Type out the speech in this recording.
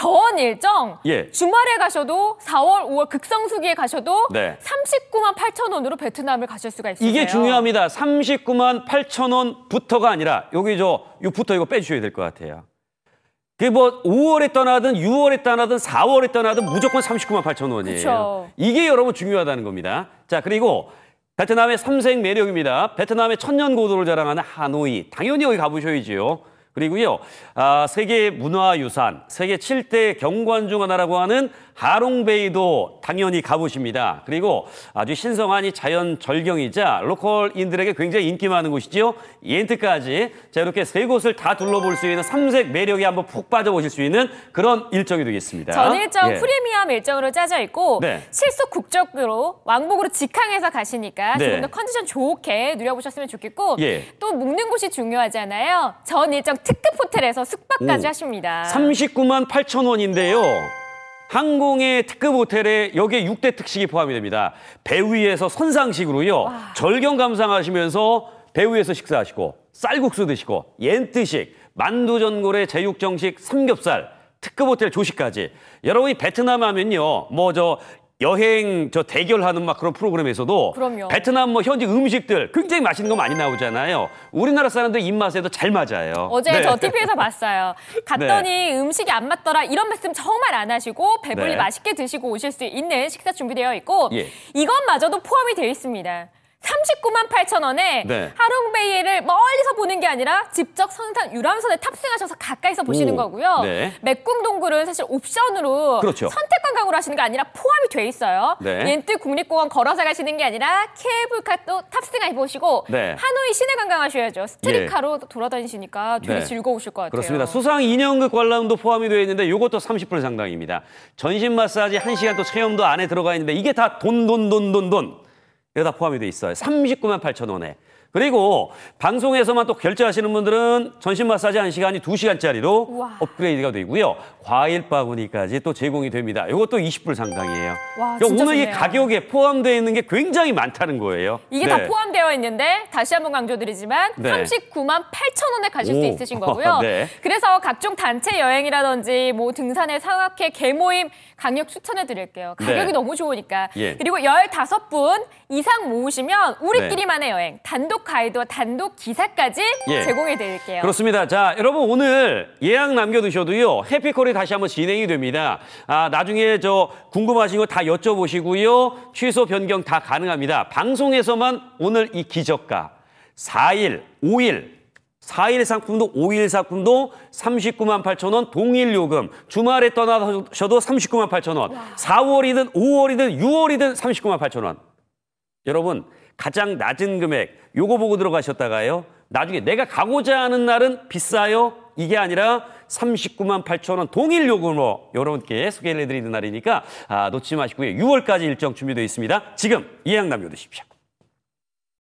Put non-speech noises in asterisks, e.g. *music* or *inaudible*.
저원 일정 예. 주말에 가셔도 4월, 5월 극성수기에 가셔도 네. 39만 8천 원으로 베트남을 가실 수가 있어요. 이게 중요합니다. 39만 8천 원부터가 아니라 여기 저 이부터 이거 빼주셔야 될 것 같아요. 그뭐 5월에 떠나든 6월에 떠나든 4월에 떠나든 무조건 39만 8천 원이에요. 그쵸. 이게 여러분 중요하다는 겁니다. 자 그리고 베트남의 삼색 매력입니다. 베트남의 천년 고도를 자랑하는 하노이. 당연히 여기 가보셔야지요. 그리고요, 아, 세계 문화유산, 세계 7대 경관 중 하나라고 하는 하롱베이도 당연히 가보십니다. 그리고 아주 신성한 이 자연 절경이자 로컬인들에게 굉장히 인기 많은 곳이죠 이엔트까지 자, 이렇게 세 곳을 다 둘러볼 수 있는 삼색 매력에 한번 푹 빠져보실 수 있는 그런 일정이 되겠습니다. 전 일정 예. 프리미엄 일정으로 짜져 있고 네. 실속 국적으로 왕복으로 직항해서 가시니까 네. 조금 더 컨디션 좋게 누려보셨으면 좋겠고 예. 또 묵는 곳이 중요하잖아요. 전 일정 특급 호텔에서 숙박까지 오. 하십니다. 39만 8천 원인데요. 항공의 특급 호텔에 여기에 6대 특식이 포함이 됩니다. 배 위에서 선상식으로요. 와. 절경 감상하시면서 배 위에서 식사하시고 쌀국수 드시고 옌트식, 만두전골에 제육정식, 삼겹살, 특급 호텔 조식까지. 여러분이 베트남 하면요. 뭐저 여행 저 대결하는 막 그런 프로그램에서도 그럼요. 베트남 뭐 현지 음식들 굉장히 맛있는 거 많이 나오잖아요. 우리나라 사람들 입맛에도 잘 맞아요. 어제 네. 저 TV에서 봤어요. 갔더니 네. 음식이 안 맞더라 이런 말씀 정말 안 하시고 배불리 네. 맛있게 드시고 오실 수 있는 식사 준비되어 있고 예. 이것마저도 포함이 되어 있습니다. 39만 8천 원에 네. 하롱베이를 멀리서 보는 게 아니라 직접 선상 유람선에 탑승하셔서 가까이서 보시는 오, 거고요. 네. 맥궁동굴은 사실 옵션으로 그렇죠. 선택관광으로 하시는 게 아니라 포함이 돼 있어요. 네. 옌트 국립공원 걸어서 가시는 게 아니라 케이블카도 탑승해 보시고 네. 하노이 시내 관광하셔야죠. 스트리카로 예. 돌아다니시니까 되게 네. 즐거우실 것 같아요. 그렇습니다. 수상 인형극 관람도 포함이 되어 있는데 이것도 30분 상당입니다. 전신 마사지 1시간 또 체험도 안에 들어가 있는데 이게 다 돈 돈 돈 돈 돈. 돈, 돈, 돈. 이거 다 포함이 돼 있어요. 39만 8천 원에. 그리고 방송에서만 또 결제하시는 분들은 전신 마사지 한시간이두시간짜리로 업그레이드가 되고요. 과일 바구니까지 또 제공이 됩니다. 이것도 20불 상당이에요. 와, 그러 그러니까 오늘 좋네요. 이 가격에 포함되어 있는 게 굉장히 많다는 거예요. 이게 네. 다 포함되어 있는데 다시 한번 강조드리지만 네. 39만 8천 원에 가실 오. 수 있으신 거고요. *laughs* 네. 그래서 각종 단체 여행이라든지 뭐 등산의 사각회 개모임 강력 추천해 드릴게요. 네. 가격이 네. 너무 좋으니까. 예. 그리고 15분 이상 모으시면 우리끼리만의 여행 단독 단독 가이드와 단독 기사까지 예. 제공해 드릴게요. 그렇습니다. 자, 여러분 오늘 예약 남겨두셔도요. 해피콜이 다시 한번 진행이 됩니다. 아, 나중에 저 궁금하신 거 다 여쭤보시고요. 취소 변경 다 가능합니다. 방송에서만 오늘 이 기저가 4일, 5일 4일 상품도 5일 상품도 39만 8천 원 동일 요금. 주말에 떠나셔도 39만 8천 원. 와. 4월이든 5월이든 6월이든 39만 8천 원. 여러분 가장 낮은 금액 요거 보고 들어가셨다가요. 나중에 내가 가고자 하는 날은 비싸요. 이게 아니라 39만 8천 원 동일 요금으로 여러분께 소개를 해드리는 날이니까 아, 놓치지 마시고요. 6월까지 일정 준비되어 있습니다. 지금 예약 남겨두십시오.